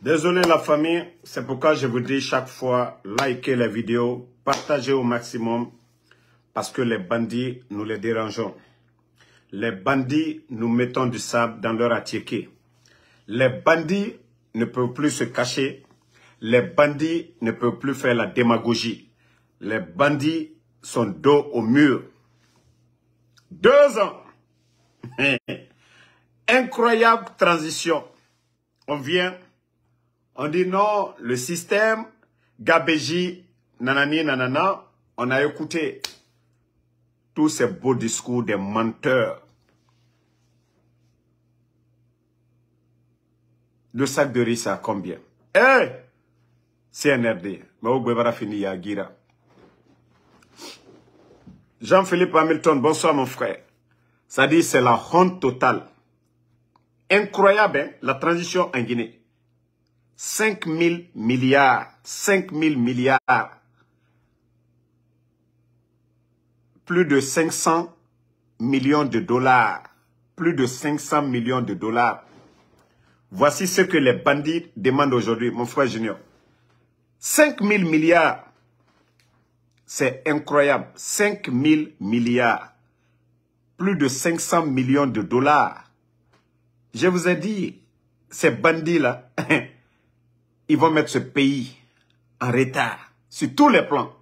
Désolé la famille, c'est pourquoi je vous dis chaque fois, likez les vidéos, partagez au maximum, parce que les bandits, nous les dérangeons. Les bandits, nous mettons du sable dans leur attiqué. Les bandits ne peuvent plus se cacher. Les bandits ne peuvent plus faire la démagogie. Les bandits sont dos au mur. Deux ans. Incroyable transition. On vient on dit non, le système, Gabéji, nanani, nanana, on a écouté tous ces beaux discours des menteurs. Le sac de riz, ça combien Eh hey! CNRD, fini à Gira. Jean-Philippe Hamilton, bonsoir mon frère. Ça dit, c'est la honte totale. Incroyable, hein, la transition en Guinée. 5 000 milliards, 5 000 milliards, plus de 500 millions de dollars, plus de 500 millions de dollars. Voici ce que les bandits demandent aujourd'hui, mon frère Junior. 5 000 milliards, c'est incroyable, 5 000 milliards, plus de 500 millions de dollars. Je vous ai dit, ces bandits-là, ils vont mettre ce pays en retard sur tous les plans.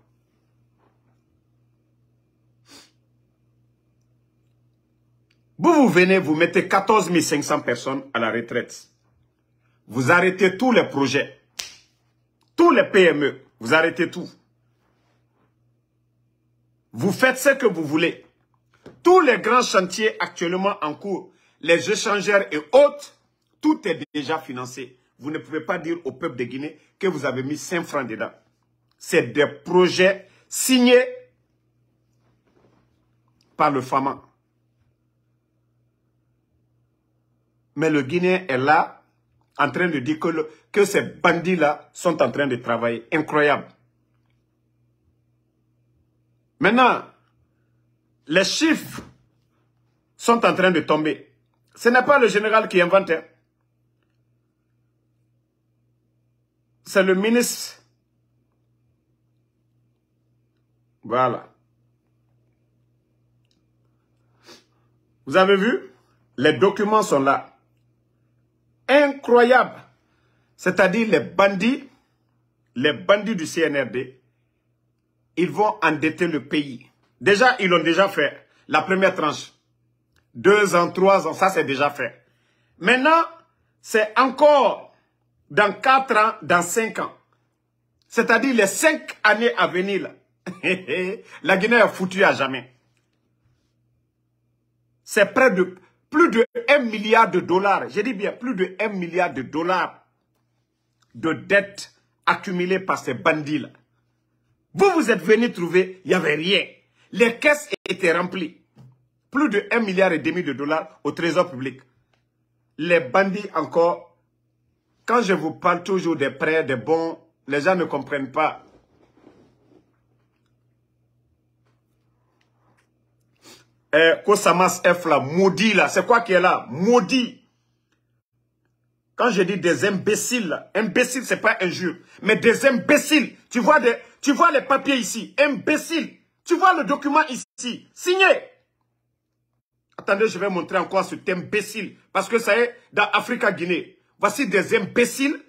Vous, vous venez, vous mettez 14 500 personnes à la retraite. Vous arrêtez tous les projets, tous les PME, vous arrêtez tout. Vous faites ce que vous voulez. Tous les grands chantiers actuellement en cours, les échangeurs et autres, tout est déjà financé vous ne pouvez pas dire au peuple de Guinée que vous avez mis 5 francs dedans. C'est des projets signés par le FAMA. Mais le Guinéen est là, en train de dire que, que ces bandits-là sont en train de travailler. Incroyable. Maintenant, les chiffres sont en train de tomber. Ce n'est pas le général qui invente. Hein. c'est le ministre. Voilà. Vous avez vu Les documents sont là. Incroyable. C'est-à-dire les bandits, les bandits du CNRD, ils vont endetter le pays. Déjà, ils l'ont déjà fait. La première tranche. Deux ans, trois ans, ça c'est déjà fait. Maintenant, c'est encore dans 4 ans, dans 5 ans. C'est-à-dire les 5 années à venir, la Guinée est foutue à jamais. C'est près de plus de 1 milliard de dollars. Je dis bien plus de 1 milliard de dollars de dettes accumulées par ces bandits-là. Vous, vous êtes venus trouver, il n'y avait rien. Les caisses étaient remplies. Plus de 1 milliard et demi de dollars au trésor public. Les bandits encore quand je vous parle toujours des prêts, des bons, les gens ne comprennent pas. Kosamas eh, F là, maudit là, c'est quoi qui est là Maudit. Quand je dis des imbéciles, imbéciles, ce c'est pas injure, mais des imbéciles. Tu vois, des, tu vois les papiers ici, imbéciles. Tu vois le document ici, signé. Attendez, je vais montrer encore cet imbécile, parce que ça est dans Africa-Guinée. Voici des imbéciles.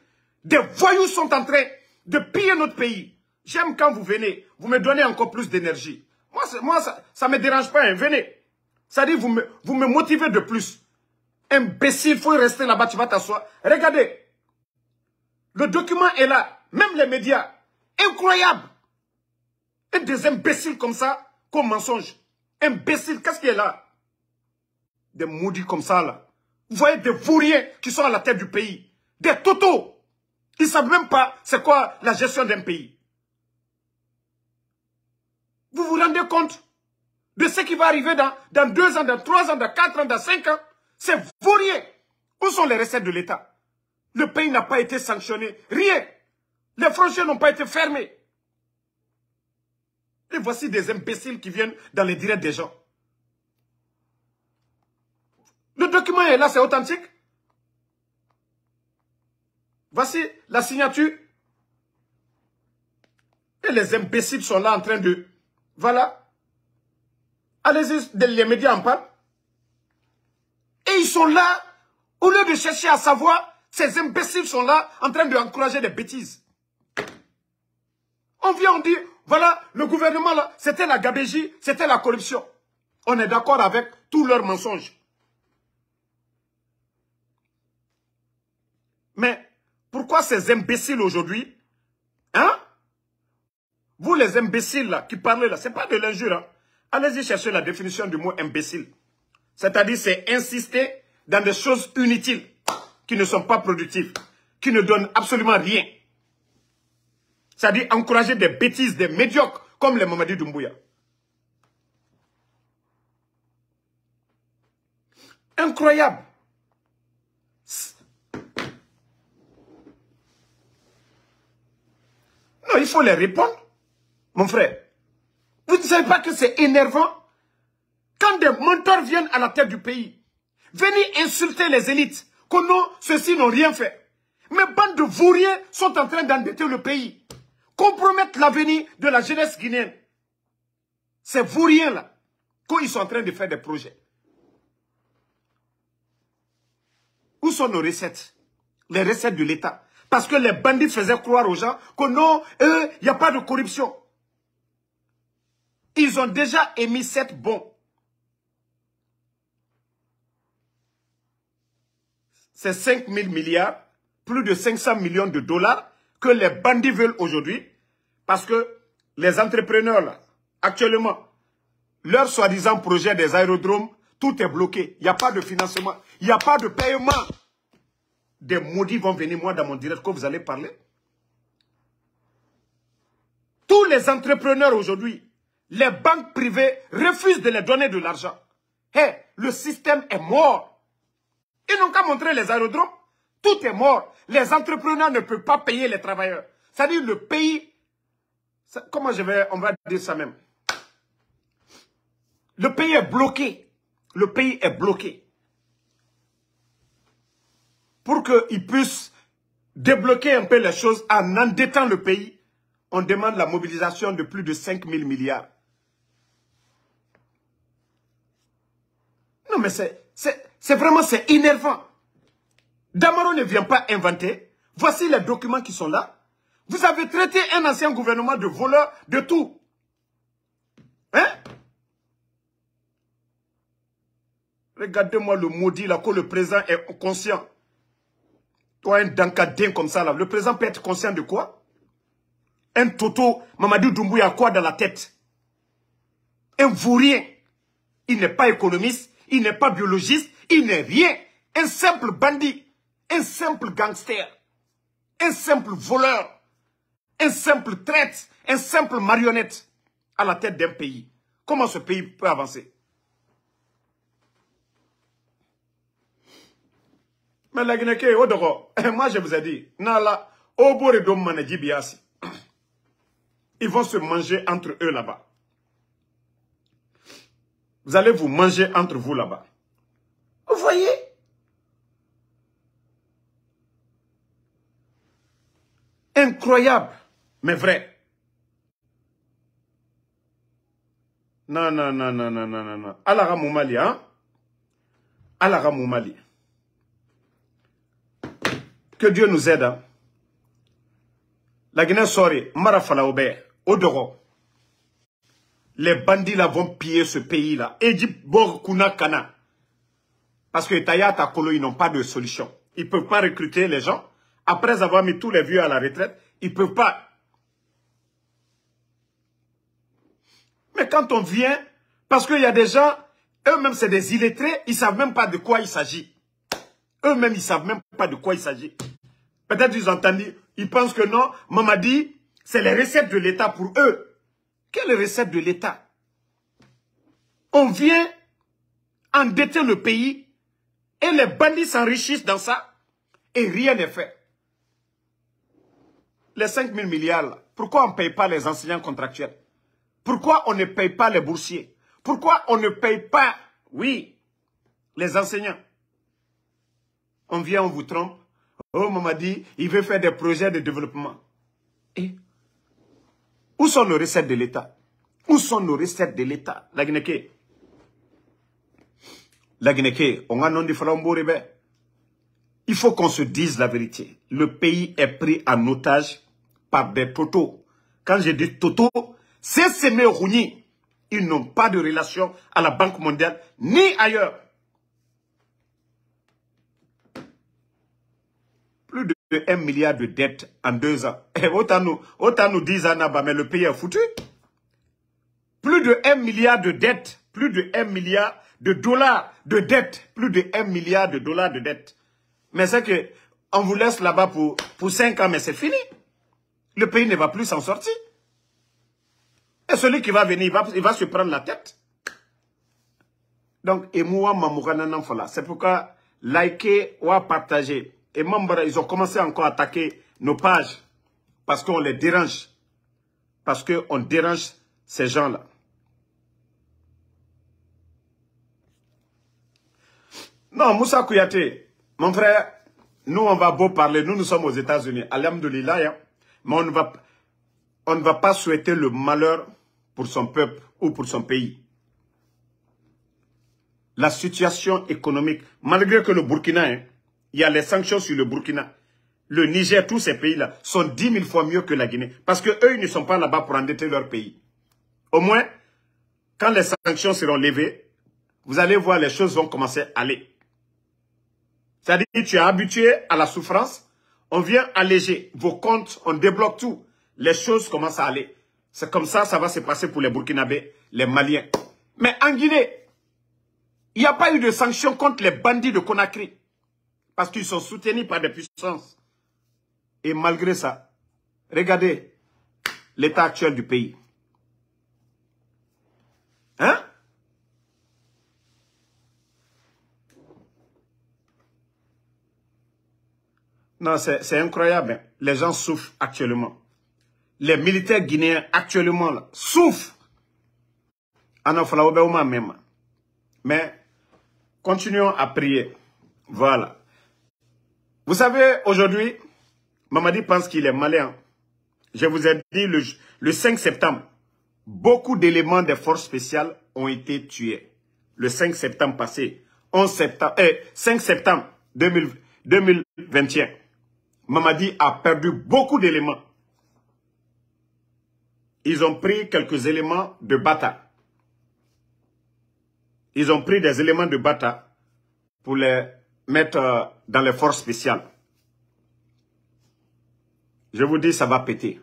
Des voyous sont en train de piller notre pays. J'aime quand vous venez, vous me donnez encore plus d'énergie. Moi, moi, ça ne me dérange pas, hein. venez. Ça dit, vous me, vous me motivez de plus. Imbécile, faut rester là-bas, tu vas t'asseoir. Regardez, le document est là, même les médias. Incroyable. Et des imbéciles comme ça, comme mensonge. Imbécile, qu'est-ce qui est là Des maudits comme ça, là. Vous voyez des fourriers qui sont à la tête du pays. Des totaux Ils ne savent même pas c'est quoi la gestion d'un pays. Vous vous rendez compte de ce qui va arriver dans, dans deux ans, dans trois ans, dans quatre ans, dans cinq ans C'est fourrier. Où sont les recettes de l'État Le pays n'a pas été sanctionné. Rien. Les frontières n'ont pas été fermées. Et voici des imbéciles qui viennent dans les directs des gens. document est là, c'est authentique. Voici la signature. Et les imbéciles sont là en train de... Voilà. Allez-y, les médias en parlent. Et ils sont là, au lieu de chercher à savoir, ces imbéciles sont là en train d'encourager des bêtises. On vient, on dit, voilà, le gouvernement là, c'était la gabégie, c'était la corruption. On est d'accord avec tous leurs mensonges. Mais pourquoi ces imbéciles aujourd'hui, hein Vous les imbéciles là, qui parlez là, ce n'est pas de l'injure. Hein. Allez-y chercher la définition du mot imbécile. C'est-à-dire, c'est insister dans des choses inutiles, qui ne sont pas productives, qui ne donnent absolument rien. C'est-à-dire encourager des bêtises, des médiocres, comme les Mamadi Doumbouya. Incroyable. il faut les répondre. Mon frère, vous ne savez pas que c'est énervant quand des menteurs viennent à la tête du pays, venir insulter les élites, que non, ceux-ci n'ont rien fait. Mes bandes de vauriens sont en train d'endetter le pays, compromettre l'avenir de la jeunesse guinéenne. Ces vauriens-là, quand ils sont en train de faire des projets. Où sont nos recettes Les recettes de l'État. Parce que les bandits faisaient croire aux gens que non, eux, il n'y a pas de corruption. Ils ont déjà émis cette bombe. C'est 5 000 milliards, plus de 500 millions de dollars que les bandits veulent aujourd'hui. Parce que les entrepreneurs, là, actuellement, leur soi-disant projet des aérodromes, tout est bloqué. Il n'y a pas de financement. Il n'y a pas de paiement des maudits vont venir, moi, dans mon direct, que vous allez parler. Tous les entrepreneurs aujourd'hui, les banques privées refusent de les donner de l'argent. Eh, le système est mort. Ils n'ont qu'à montrer les aérodromes. Tout est mort. Les entrepreneurs ne peuvent pas payer les travailleurs. C'est-à-dire le pays... comment je vais... On va dire ça même. Le pays est bloqué. Le pays est bloqué pour qu'ils puissent débloquer un peu les choses en endettant le pays, on demande la mobilisation de plus de 5 000 milliards. Non mais c'est vraiment c'est énervant. Damaro ne vient pas inventer. Voici les documents qui sont là. Vous avez traité un ancien gouvernement de voleur, de tout. Hein Regardez-moi le maudit là que le présent est conscient. Toi, un Dankadin comme ça, là, le président peut être conscient de quoi Un Toto, Mamadou Doumbouya, quoi dans la tête Un vaurien. Il n'est pas économiste, il n'est pas biologiste, il n'est rien. Un simple bandit, un simple gangster, un simple voleur, un simple traite, un simple marionnette à la tête d'un pays. Comment ce pays peut avancer Mais la Guinée, oh, eh, moi je vous ai dit, Nala, Oboredo ils vont se manger entre eux là-bas. Vous allez vous manger entre vous là-bas. Vous voyez Incroyable, mais vrai. Non, non, non, non, non, non, non. Alara Moumali, hein Alara Moumali. Que Dieu nous aide. Hein. La Guinée Marafala Ober, Odoro. Les bandits là vont piller ce pays-là. Égypte, Borkuna, Kana. Parce que Tayat Akolo, ils n'ont pas de solution. Ils ne peuvent pas recruter les gens. Après avoir mis tous les vieux à la retraite, ils ne peuvent pas. Mais quand on vient, parce qu'il y a des gens, eux-mêmes, c'est des illettrés, ils ne savent même pas de quoi il s'agit. Eux-mêmes, ils ne savent même pas de quoi il s'agit. Peut-être qu'ils ont entendu, ils pensent que non. Maman dit c'est les recettes de l'État pour eux. Quelle recette de l'État On vient endetter le pays et les bandits s'enrichissent dans ça et rien n'est fait. Les 5 000 milliards, pourquoi on ne paye pas les enseignants contractuels Pourquoi on ne paye pas les boursiers Pourquoi on ne paye pas, oui, les enseignants on vient, on vous trompe. Oh, maman dit, il veut faire des projets de développement. Et où sont nos recettes de l'État Où sont nos recettes de l'État La Guinée. La Guinée, on a non de Il faut qu'on se dise la vérité. Le pays est pris en otage par des totaux. Quand je dis totaux, c'est Sémé Ils n'ont pas de relation à la Banque mondiale ni ailleurs. de 1 milliard de dettes en deux ans. Eh, autant nous, autant nous disent mais le pays est foutu. Plus de 1 milliard de dettes, plus de 1 milliard de dollars de dettes, plus de 1 milliard de dollars de dettes. Mais c'est que on vous laisse là-bas pour, pour 5 ans, mais c'est fini. Le pays ne va plus s'en sortir. Et celui qui va venir, il va, se prendre la tête. Donc, et moi, c'est pourquoi likez ou partagez et membres, ils ont commencé encore à attaquer nos pages parce qu'on les dérange. Parce qu'on dérange ces gens-là. Non, Moussa Kouyaté, mon frère, nous, on va beau parler. Nous, nous sommes aux États-Unis. Alhamdoulilah, hein. mais on ne, va, on ne va pas souhaiter le malheur pour son peuple ou pour son pays. La situation économique, malgré que le Burkina, hein, il y a les sanctions sur le Burkina. Le Niger, tous ces pays-là sont dix mille fois mieux que la Guinée. Parce qu'eux, ils ne sont pas là-bas pour endetter leur pays. Au moins, quand les sanctions seront levées, vous allez voir les choses vont commencer à aller. C'est-à-dire tu es habitué à la souffrance, on vient alléger vos comptes, on débloque tout. Les choses commencent à aller. C'est comme ça, ça va se passer pour les Burkinabés, les Maliens. Mais en Guinée, il n'y a pas eu de sanctions contre les bandits de Conakry. Parce qu'ils sont soutenus par des puissances. Et malgré ça, regardez l'état actuel du pays. Hein Non, c'est incroyable. Hein. Les gens souffrent actuellement. Les militaires guinéens actuellement là, souffrent. même. Mais continuons à prier. Voilà. Vous savez, aujourd'hui, Mamadi pense qu'il est malin. Je vous ai dit le, 5 septembre, beaucoup d'éléments des forces spéciales ont été tués. Le 5 septembre passé, 11 septembre, 5 euh, septembre 2000, 2021, Mamadi a perdu beaucoup d'éléments. Ils ont pris quelques éléments de Bata. Ils ont pris des éléments de Bata pour les mettre euh, dans les forces spéciales. Je vous dis, ça va péter.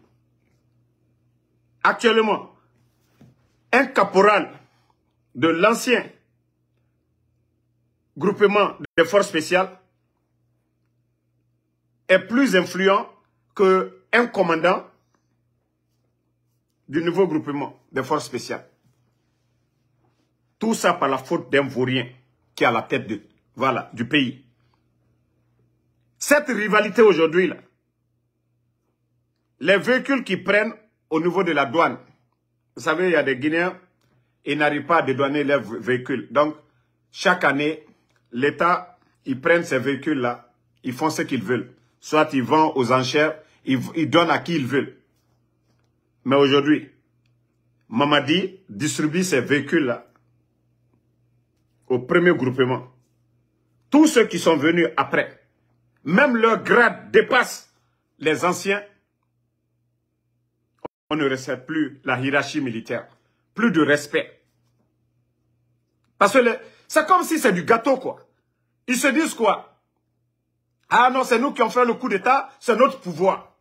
Actuellement, un caporal de l'ancien groupement des forces spéciales est plus influent qu'un commandant du nouveau groupement des forces spéciales. Tout ça par la faute d'un vaurien qui est à la tête de voilà, du pays. Cette rivalité aujourd'hui, là, les véhicules qui prennent au niveau de la douane, vous savez, il y a des Guinéens, ils n'arrivent pas à dédouaner leurs véhicules. Donc, chaque année, l'État, ils prennent ces véhicules-là, ils font ce qu'ils veulent. Soit ils vendent aux enchères, ils, ils donnent à qui ils veulent. Mais aujourd'hui, Mamadi distribue ces véhicules-là au premier groupement tous ceux qui sont venus après, même leur grade dépasse les anciens, on ne respecte plus la hiérarchie militaire, plus de respect. Parce que c'est comme si c'est du gâteau, quoi. Ils se disent quoi Ah non, c'est nous qui avons fait le coup d'État, c'est notre pouvoir.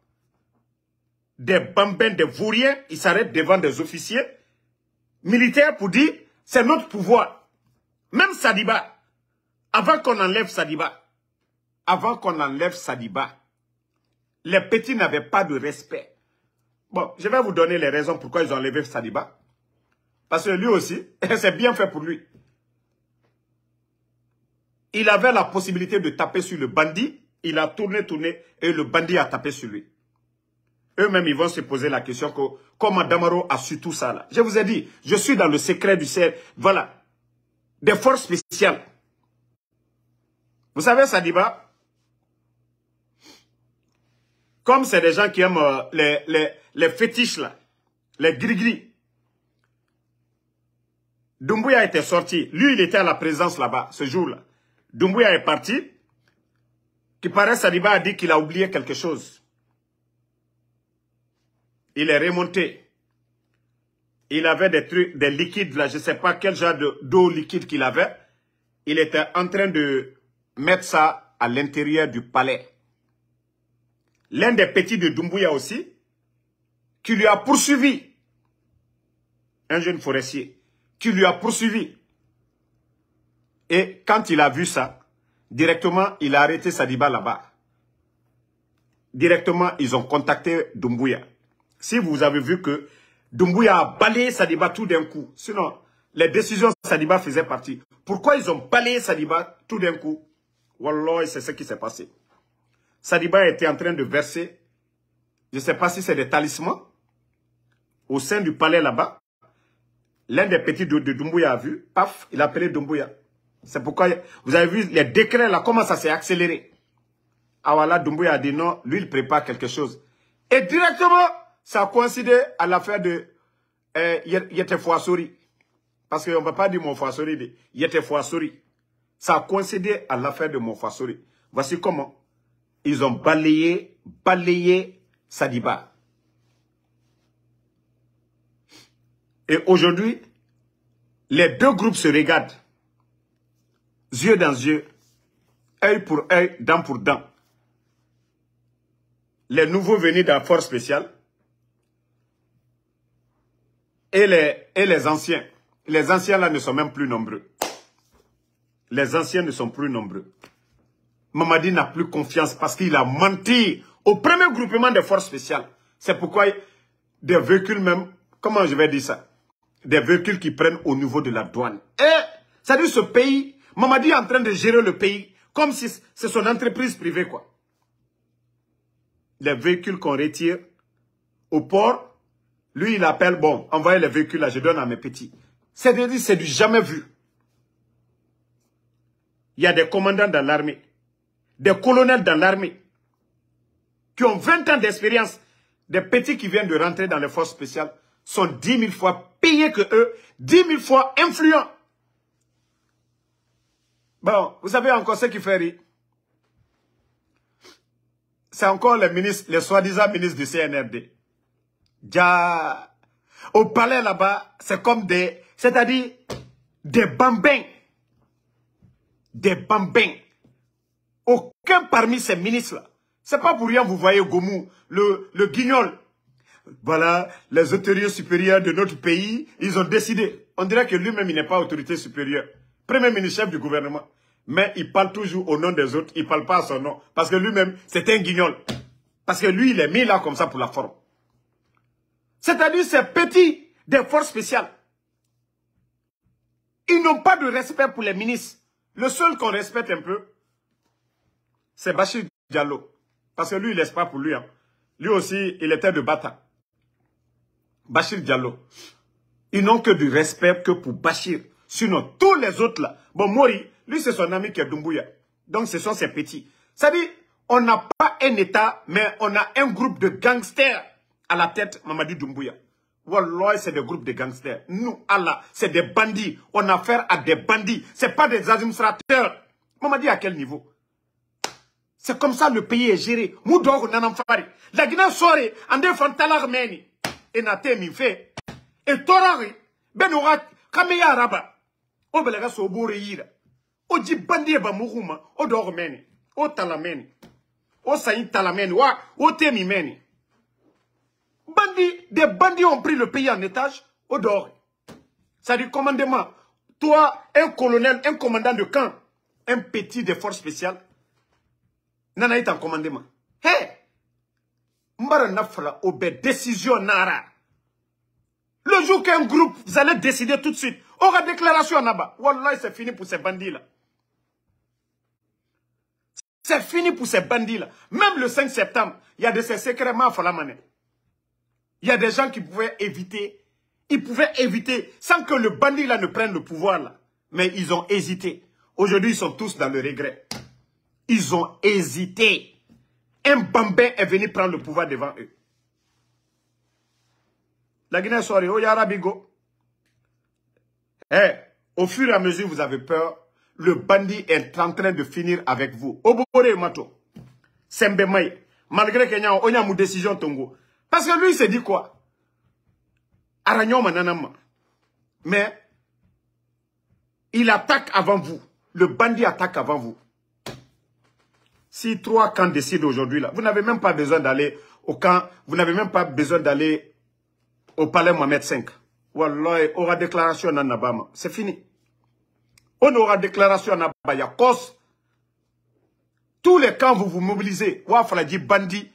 Des bambins, des vauriens, ils s'arrêtent devant des officiers militaires pour dire, c'est notre pouvoir. Même Sadiba, avant qu'on enlève Sadiba, avant qu'on enlève Sadiba, les petits n'avaient pas de respect. Bon, je vais vous donner les raisons pourquoi ils ont enlevé Sadiba. Parce que lui aussi, c'est bien fait pour lui. Il avait la possibilité de taper sur le bandit. Il a tourné, tourné, et le bandit a tapé sur lui. Eux-mêmes, ils vont se poser la question comment Damaro a su tout ça là. Je vous ai dit, je suis dans le secret du cerf. Voilà. Des forces spéciales vous savez, Sadiba, comme c'est des gens qui aiment euh, les, fétiches, là, les gris-gris, Dumbuya était sorti. Lui, il était à la présence là-bas, ce jour-là. Dumbuya est parti. Qui paraît, Sadiba a dit qu'il a oublié quelque chose. Il est remonté. Il avait des trucs, des liquides là, je ne sais pas quel genre d'eau liquide qu'il avait. Il était en train de mettre ça à l'intérieur du palais. L'un des petits de Doumbouya aussi, qui lui a poursuivi, un jeune forestier, qui lui a poursuivi. Et quand il a vu ça, directement, il a arrêté Sadiba là-bas. Directement, ils ont contacté Doumbouya. Si vous avez vu que Doumbouya a balayé Sadiba tout d'un coup, sinon les décisions Sadiba faisaient partie. Pourquoi ils ont balayé Sadiba tout d'un coup Wallah, c'est ce qui s'est passé. Sadiba était en train de verser, je ne sais pas si c'est des talismans, au sein du palais là-bas. L'un des petits de, de a vu, paf, il a appelé Doumbouya. C'est pourquoi, vous avez vu les décrets là, comment ça s'est accéléré. Ah voilà, Doumbouya a dit non, lui il prépare quelque chose. Et directement, ça a coïncidé à l'affaire de euh, Yete Parce qu'on ne peut pas dire mon Fouasori, Yete ça a concédé à l'affaire de Monfasori. Voici comment ils ont balayé, balayé Sadiba. Et aujourd'hui, les deux groupes se regardent, yeux dans yeux, œil pour œil, dent pour dent. Les nouveaux venus d'un force spéciale et et les anciens. Les anciens là ne sont même plus nombreux les anciens ne sont plus nombreux. Mamadi n'a plus confiance parce qu'il a menti au premier groupement des forces spéciales. C'est pourquoi des véhicules même, comment je vais dire ça Des véhicules qui prennent au niveau de la douane. Et, cest à ce pays, Mamadi est en train de gérer le pays comme si c'est son entreprise privée, quoi. Les véhicules qu'on retire au port, lui, il appelle, bon, envoyez les véhicules là, je donne à mes petits. C'est-à-dire, c'est du jamais vu. Il y a des commandants dans l'armée, des colonels dans l'armée, qui ont 20 ans d'expérience. Des petits qui viennent de rentrer dans les forces spéciales sont 10 000 fois payés que eux, 10 000 fois influents. Bon, vous savez encore ce qui fait rire C'est encore les ministres, les soi-disant ministres du CNRD. Au palais là-bas, c'est comme des... C'est-à-dire des bambins des bambins. Aucun parmi ces ministres-là. C'est pas pour rien, vous voyez Gomu, le, guignol. Voilà, les autorités supérieures de notre pays, ils ont décidé. On dirait que lui-même, il n'est pas autorité supérieure. Premier ministre, chef du gouvernement. Mais il parle toujours au nom des autres, il parle pas à son nom. Parce que lui-même, c'est un guignol. Parce que lui, il est mis là comme ça pour la forme. C'est-à-dire, ces petit des forces spéciales. Ils n'ont pas de respect pour les ministres. Le seul qu'on respecte un peu, c'est Bachir Diallo. Parce que lui, il laisse pas pour lui. Hein. Lui aussi, il était de Bata. Bachir Diallo. Ils n'ont que du respect que pour Bachir. Sinon, tous les autres là. Bon, Mori, lui, c'est son ami qui est Dumbuya. Donc, ce sont ses petits. Ça dit, on n'a pas un État, mais on a un groupe de gangsters à la tête Mamadi Dumbuya. Wallah, c'est des groupes de gangsters. Nous, Allah, c'est des bandits. On a affaire à des bandits. C'est pas des administrateurs. Maman dit à quel niveau C'est comme ça le pays est géré. Moudogo nanamfari. La Guinée sore, ande fantalar meni. Et nate mi fe. Et torari, benourat, kameya raba. O belega so bore yira. O di bandit ba mourouma, o dor meni. O talameni. O saïn talameni, wa, o temi meni des bandits ont pris le pays en étage, au dehors. Ça dit commandement. Toi, un colonel, un commandant de camp, un petit des forces spéciales, nana est en commandement. Hé! Hey! nafra obé décision nara. Le jour qu'un groupe, vous allez décider tout de suite. Aura déclaration là-bas. Wallah, c'est fini pour ces bandits-là. C'est fini pour ces bandits-là. Même le 5 septembre, il y a de ces secrets à manette. Il y a des gens qui pouvaient éviter. Ils pouvaient éviter sans que le bandit là ne prenne le pouvoir là. Mais ils ont hésité. Aujourd'hui, ils sont tous dans le regret. Ils ont hésité. Un bambin est venu prendre le pouvoir devant eux. La Guinée soirée, oh Yarabigo. Eh, au fur et à mesure, vous avez peur. Le bandit est en train de finir avec vous. Obore Mato. Malgré que nous avons une décision, Tongo. Parce que lui, il s'est dit quoi Aragnon Mais il attaque avant vous. Le bandit attaque avant vous. Si trois camps décident aujourd'hui, là, vous n'avez même pas besoin d'aller au camp, vous n'avez même pas besoin d'aller au palais Mohamed V. Wallah, aura déclaration en Abama. C'est fini. On aura déclaration en Abaya. Cause, tous les camps, vous vous mobilisez. dit bandit,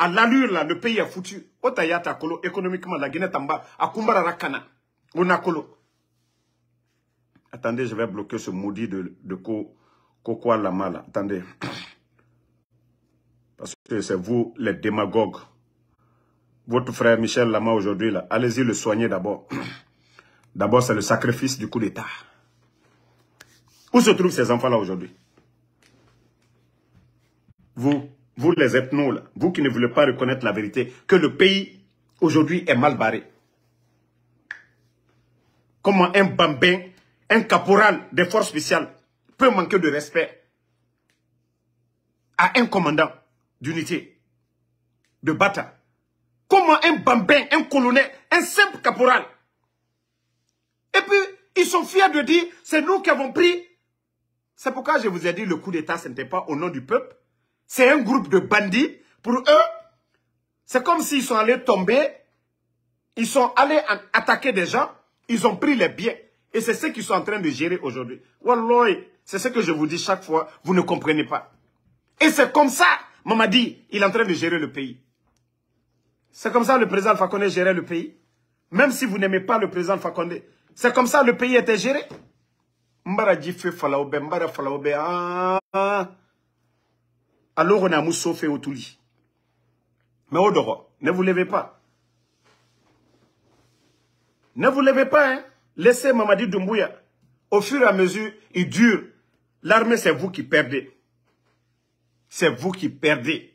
à l'allure, là, le pays a foutu. Otayata Kolo, économiquement, la Guinée Tamba, à Rakana, Onakolo. Attendez, je vais bloquer ce maudit de, de Lama, là. Attendez. Parce que c'est vous, les démagogues. Votre frère Michel Lama, aujourd'hui, là, allez-y le soigner d'abord. D'abord, c'est le sacrifice du coup d'État. Où se trouvent ces enfants-là aujourd'hui Vous vous les ethnos, là, vous qui ne voulez pas reconnaître la vérité, que le pays aujourd'hui est mal barré. Comment un bambin, un caporal des forces spéciales peut manquer de respect à un commandant d'unité, de bata. Comment un bambin, un colonel, un simple caporal. Et puis, ils sont fiers de dire, c'est nous qui avons pris. C'est pourquoi je vous ai dit, le coup d'État, ce n'était pas au nom du peuple, c'est un groupe de bandits. Pour eux, c'est comme s'ils sont allés tomber. Ils sont allés attaquer des gens. Ils ont pris les biens. Et c'est ce qu'ils sont en train de gérer aujourd'hui. c'est ce que je vous dis chaque fois. Vous ne comprenez pas. Et c'est comme ça, Mamadi, il est en train de gérer le pays. C'est comme ça le président Fakonde gérait le pays. Même si vous n'aimez pas le président Fakonde. C'est comme ça le pays était géré. Mbara Mbara ah, ah. Alors on a au tout lit. Mais dehors, ne vous levez pas. Ne vous levez pas, hein. Laissez Mamadi Doumbouya. Au fur et à mesure, il dure. L'armée, c'est vous qui perdez. C'est vous qui perdez.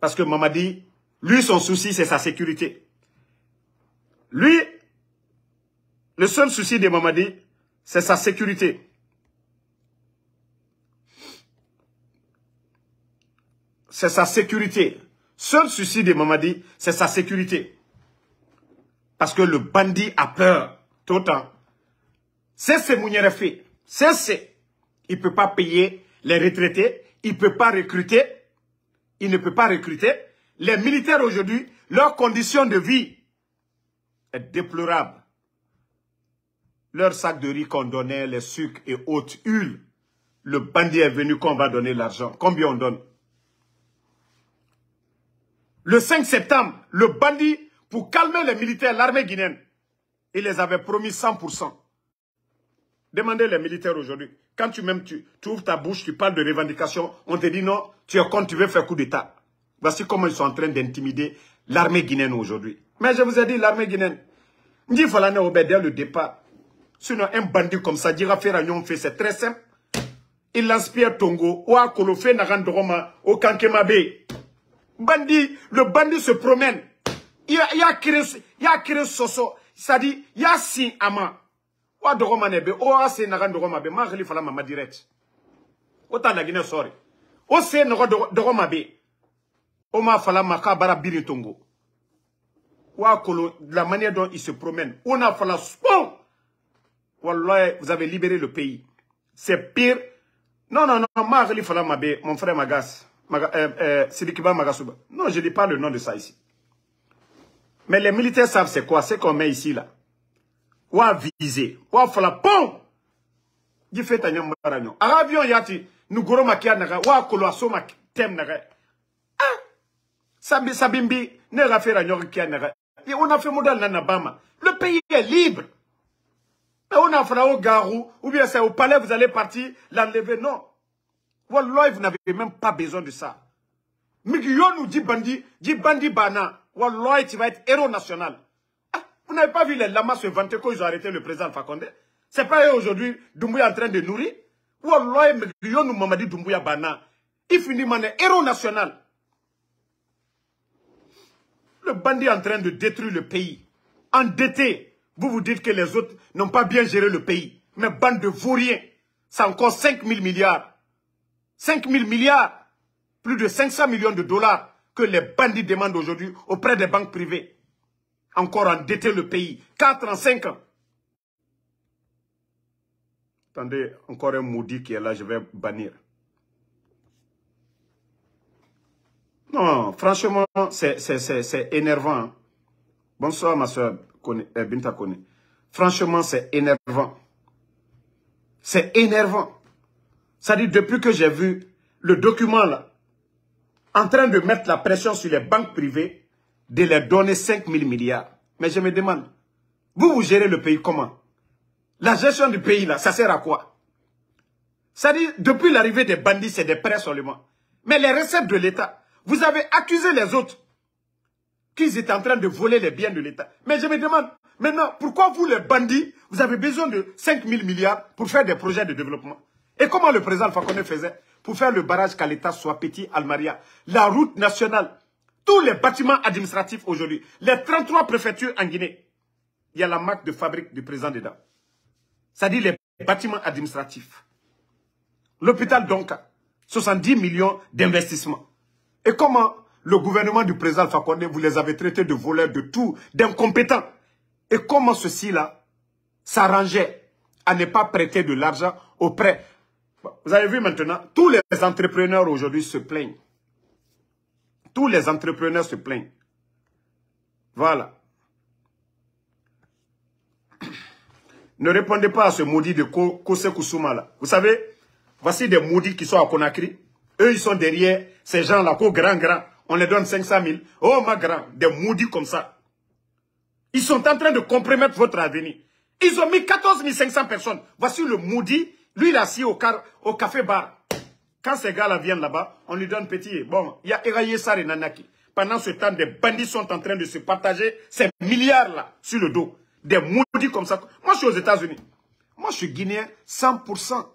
Parce que Mamadi, lui, son souci, c'est sa sécurité. Lui, le seul souci de Mamadi, c'est sa sécurité. c'est sa sécurité. Seul souci de Mamadi, c'est sa sécurité. Parce que le bandit a peur tout le temps. C'est ce fait. C'est Il ne peut pas payer les retraités. Il ne peut pas recruter. Il ne peut pas recruter. Les militaires aujourd'hui, leurs conditions de vie est déplorable. Leur sac de riz qu'on donnait, les sucres et autres huiles, le bandit est venu qu'on va donner l'argent. Combien on donne le 5 septembre, le bandit, pour calmer les militaires, l'armée guinéenne, il les avait promis 100%. Demandez les militaires aujourd'hui. Quand tu même tu, ouvres ta bouche, tu parles de revendication, on te dit non, tu es con, tu veux faire coup d'État. Voici comment ils sont en train d'intimider l'armée guinéenne aujourd'hui. Mais je vous ai dit, l'armée guinéenne, dit voilà, dès le départ. Sinon, un bandit comme ça, dira faire fait, c'est très simple. Il inspire Tongo, ou à Kolofé, Roma, au Kankemabe bandit, le bandit se promène. Il y a créé, il a créé soso. Ça dit, il y a si ama. Wa dogo manebe, o a se nagan dogo mabe, ma khali fala mama direct. O ta la Guinée sorry. O se nago dogo mabe. O ma fala maka bara biritongo. Wa kolo, la manière dont il se promène. On a fala sport. Wallah, vous avez libéré le pays. C'est pire. Non, non, non, ma khali fala mabe, mon frère Magas euh, euh Sidikiba Magasouba. Non, je ne dis pas le nom de ça ici. Mais les militaires savent c'est quoi, c'est qu'on met ici là. Ou à viser, ou à flapon. Qui fait tanyam baranyo. Arabion yati, nous goro makia naga, ou à mak tem naga. Ah! Sambi sabimbi, ne rafé a kia naga. Et on a fait modèle Obama. Le pays est libre. Mais on a fait au garou, ou bien c'est au palais, vous allez partir, l'enlever. Non. Wallah, vous n'avez même pas besoin de ça. Miguel nous dit bandit, dit bandit bana. Wallah, tu vas être héros national. Ah, vous n'avez pas vu les lamas se vanter quand ils ont arrêté le président Fakonde C'est pas eux aujourd'hui, Dumbuya en train de nourrir Wallah, Miguel nous m'a Doumbouya bana. Il finit man héros national. Le bandit en train de détruire le pays. Endetté. Vous vous dites que les autres n'ont pas bien géré le pays. Mais bande de vauriens, c'est encore 5 000 milliards. 5 000 milliards, plus de 500 millions de dollars que les bandits demandent aujourd'hui auprès des banques privées. Encore endetter le pays. 4 ans, 5 ans. Attendez, encore un maudit qui est là, je vais bannir. Non, franchement, c'est énervant. Hein. Bonsoir, ma soeur euh, Binta Kone. Franchement, c'est énervant. C'est énervant. C'est-à-dire depuis que j'ai vu le document là, en train de mettre la pression sur les banques privées, de leur donner 5 000 milliards. Mais je me demande, vous, vous gérez le pays comment La gestion du pays là, ça sert à quoi cest dit, depuis l'arrivée des bandits, c'est des prêts seulement. Mais les recettes de l'État, vous avez accusé les autres qu'ils étaient en train de voler les biens de l'État. Mais je me demande, maintenant, pourquoi vous, les bandits, vous avez besoin de 5 000 milliards pour faire des projets de développement et comment le président Alpha faisait pour faire le barrage Kaleta soit petit Almaria La route nationale, tous les bâtiments administratifs aujourd'hui, les 33 préfectures en Guinée, il y a la marque de fabrique du président dedans. C'est-à-dire les bâtiments administratifs. L'hôpital Donka, 70 millions d'investissements. Et comment le gouvernement du président Alpha vous les avez traités de voleurs, de tout, d'incompétents. Et comment ceci-là s'arrangeait à ne pas prêter de l'argent auprès vous avez vu maintenant, tous les entrepreneurs aujourd'hui se plaignent. Tous les entrepreneurs se plaignent. Voilà. Ne répondez pas à ce maudit de Kose Kusuma là. Vous savez, voici des maudits qui sont à Conakry. Eux, ils sont derrière ces gens-là, qu'au grand, grand. On les donne 500 000. Oh, ma grand, des maudits comme ça. Ils sont en train de compromettre votre avenir. Ils ont mis 14 500 personnes. Voici le maudit lui, il est assis au, café-bar. Quand ces gars-là viennent là-bas, on lui donne petit. Bon, il y a ça et Pendant ce temps, des bandits sont en train de se partager ces milliards-là sur le dos. Des maudits comme ça. Moi, je suis aux États-Unis. Moi, je suis guinéen 100%.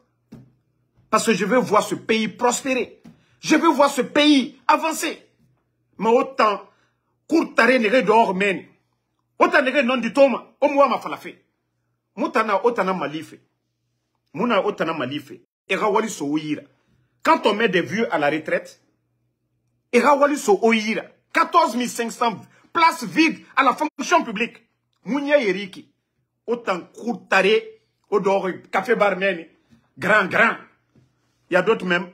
Parce que je veux voir ce pays prospérer. Je veux voir ce pays avancer. Mais autant, kurtare nest dehors mène. Autant non du au moins falafé. Moutana, malife. Mouna otana malife. Ega wali so ouira. Quand on met des vieux à la retraite, Ega wali so ouira. 14 500 places vides à la fonction publique. Mounia Yeriki. Autant courtaré, au café barmen, Grand, grand. Il y a d'autres même.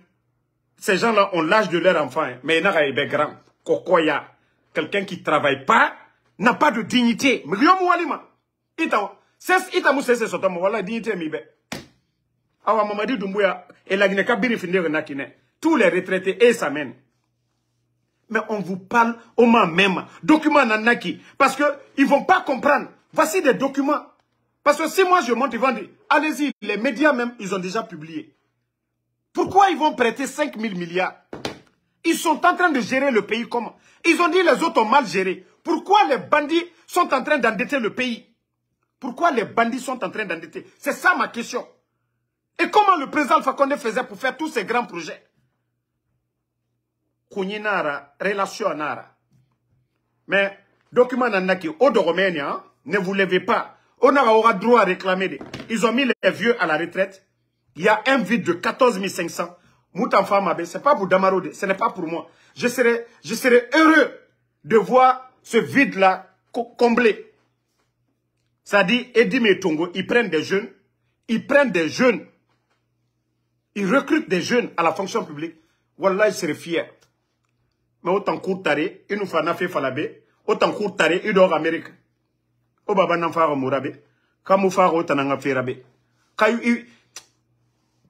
Ces gens-là ont l'âge de leur enfant. Hein. Mais il y a eh ben, grand. Kokoya. Quelqu'un qui travaille pas, n'a pas de dignité. Million moualima. Ita. C'est ce que wala dignité, mi Mamadi Doumbouya Tous les retraités et ça mène. Mais on vous parle au moins même. Documents Nanaki. Parce qu'ils ne vont pas comprendre. Voici des documents. Parce que si moi je monte, ils vont dire, allez-y, les médias même, ils ont déjà publié. Pourquoi ils vont prêter 5 000 milliards Ils sont en train de gérer le pays comment Ils ont dit les autres ont mal géré. Pourquoi les bandits sont en train d'endetter le pays Pourquoi les bandits sont en train d'endetter C'est ça ma question. Et comment le président Alpha faisait pour faire tous ces grands projets Kouninara, relation nara. Mais, document nanaki, au Romania, hein, ne vous levez pas. On aura droit à réclamer. Ils ont mis les vieux à la retraite. Il y a un vide de 14 500. ce n'est pas pour Damarode, ce n'est pas pour moi. Je serais, je serais heureux de voir ce vide-là comblé. Ça dit, Edim et Tongo, ils prennent des jeunes, ils prennent des jeunes ils recrutent des jeunes à la fonction publique, Wallah, ils seraient fier. Mais autant court taré, il nous font fait falabé, autant court taré, il dort Amérique. Au baba n'en fera comme autant fait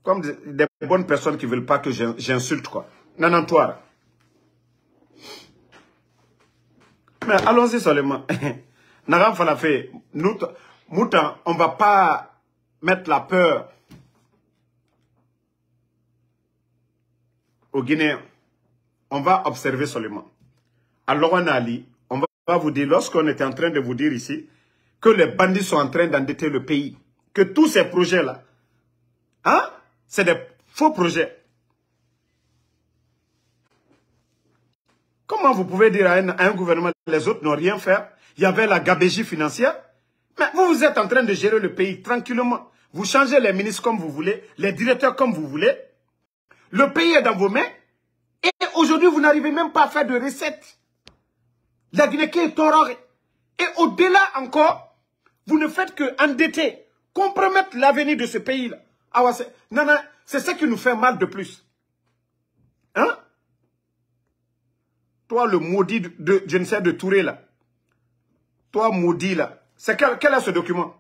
Comme des bonnes personnes qui veulent pas que j'insulte, quoi. toi. Mais allons-y seulement. Falafé, nous, on va pas mettre la peur Au Guinée, On va observer seulement. a dit on va vous dire, lorsqu'on était en train de vous dire ici, que les bandits sont en train d'endetter le pays, que tous ces projets-là, hein, c'est des faux projets. Comment vous pouvez dire à un, gouvernement que gouvernement, les autres n'ont rien fait, il y avait la gabégie financière, mais vous, vous êtes en train de gérer le pays tranquillement. Vous changez les ministres comme vous voulez, les directeurs comme vous voulez, le pays est dans vos mains. Et aujourd'hui, vous n'arrivez même pas à faire de recettes. La Guinée qui est horrorée. Et au-delà encore, vous ne faites que endetter, compromettre l'avenir de ce pays-là. Ah non, c'est ça qui nous fait mal de plus. Hein Toi, le maudit de, de Touré, là. Toi, maudit, là. C'est quel, quel, est ce document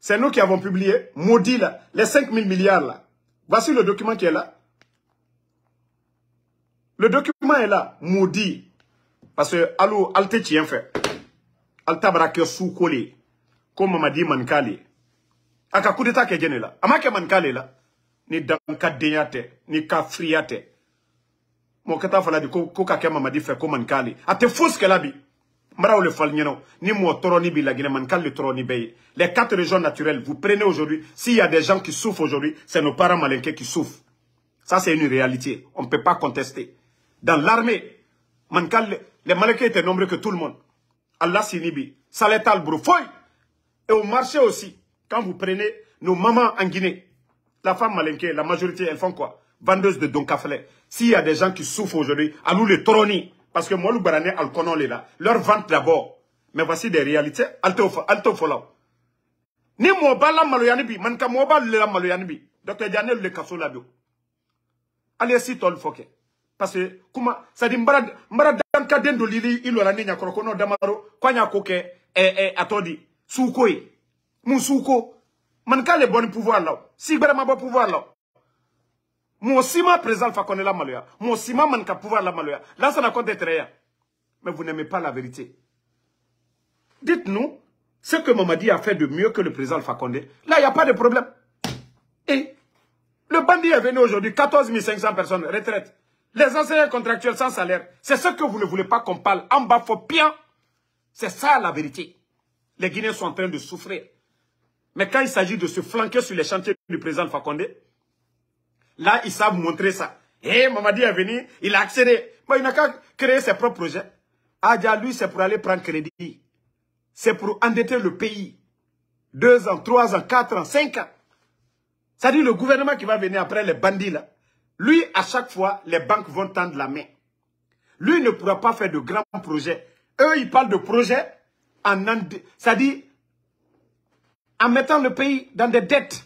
C'est nous qui avons publié, maudit, là, les 5 000 milliards, là. Voici le document qui est là. Le document est là, maudit. Parce que, allô, alte tient fait. Alta sous collé. Comme m'a dit Mankali. là. Amake mankali là. Ni danka deyate, ni ka friate. Mon kata fala di ko dit fait madi comme Mankali. que Mara le ni mo toroni la gine Mankale le Les quatre régions naturelles, vous prenez aujourd'hui. S'il y a des gens qui souffrent aujourd'hui, c'est nos parents malinqués qui souffrent. Ça, c'est une réalité. On ne peut pas contester dans l'armée les Malinké étaient nombreux que tout le monde Allah Sinibi Salet Al Broufoy et au marché aussi quand vous prenez nos mamans en Guinée la femme Malinké, la majorité elles font quoi vendeuse de Don s'il y a des gens qui souffrent aujourd'hui à nous les trôner parce que le Barané Alconon est là leur vente d'abord mais voici des réalités alto alto follow ni moba la maloyani bi moba la docteur Janel le kaso labio allez si le foquet parce que kuma dit mbara mbara dankaden do lili ilola la ne no damaro kwanya koke e eh, e eh, atodi suko yi suko man le bon pouvoir là. si bara ma bon pouvoir law mo sima président fa la maloya mo sima man ka pouvoir la maloya là ça n'a compte rien mais vous n'aimez pas la vérité dites-nous ce que Mamadi a fait de mieux que le président Fakonde. Là, il n'y a pas de problème. Et le bandit est venu aujourd'hui, 14 500 personnes, retraite. Les enseignants contractuels sans salaire, c'est ce que vous ne voulez pas qu'on parle en bas bien. C'est ça la vérité. Les Guinéens sont en train de souffrir. Mais quand il s'agit de se flanquer sur les chantiers du président Fakonde, là, ils savent montrer ça. Et eh, Mamadi est venu, il a accédé. Mais il n'a qu'à créer ses propres projets. Adja, lui, c'est pour aller prendre crédit. C'est pour endetter le pays. Deux ans, trois ans, quatre ans, cinq ans. Ça dit, le gouvernement qui va venir après les bandits, là. Lui, à chaque fois, les banques vont tendre la main. Lui ne pourra pas faire de grands projets. Eux, ils parlent de projets en... C'est-à-dire en mettant le pays dans des dettes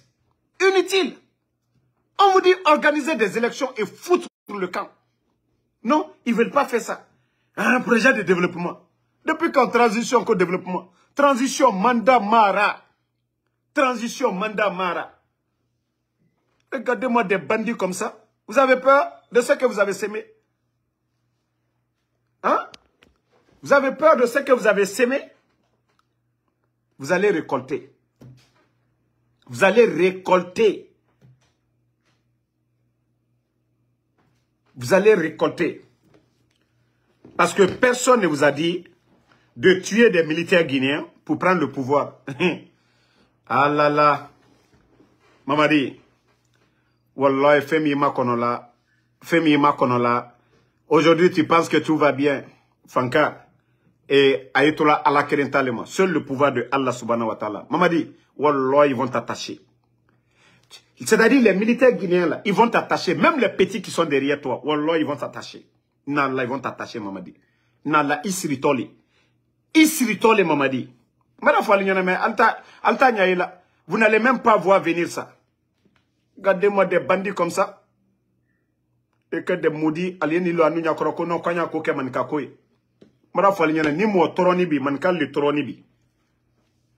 inutiles. On vous dit organiser des élections et foutre le camp. Non, ils ne veulent pas faire ça. Un projet de développement. Depuis quand transition qu'au développement Transition mandat mara. Transition mandat mara. Regardez-moi des bandits comme ça. Vous avez peur de ce que vous avez sémé. Hein? Vous avez peur de ce que vous avez sémé. Vous allez récolter. Vous allez récolter. Vous allez récolter. Parce que personne ne vous a dit de tuer des militaires guinéens pour prendre le pouvoir. ah là là. dit... Wallah, Femi ma konola. makonola. Aujourd'hui, tu penses que tout va bien. Fanka. Et Ayatollah Allah Kerentalema. Seul le pouvoir de Allah subhanahu wa ta'ala. Mamadi, Wallah, ils vont t'attacher. C'est-à-dire, les militaires guinéens, là, ils vont t'attacher. Même les petits qui sont derrière toi, Wallah, ils vont t'attacher. Nallah, ils vont t'attacher, Mamadi. Nallah, isritoli. Isritoli, Mamadi. Madame Falignana, mais Alta, Alta vous n'allez même pas voir venir ça. Gardez-moi des bandits comme ça. Et que des maudits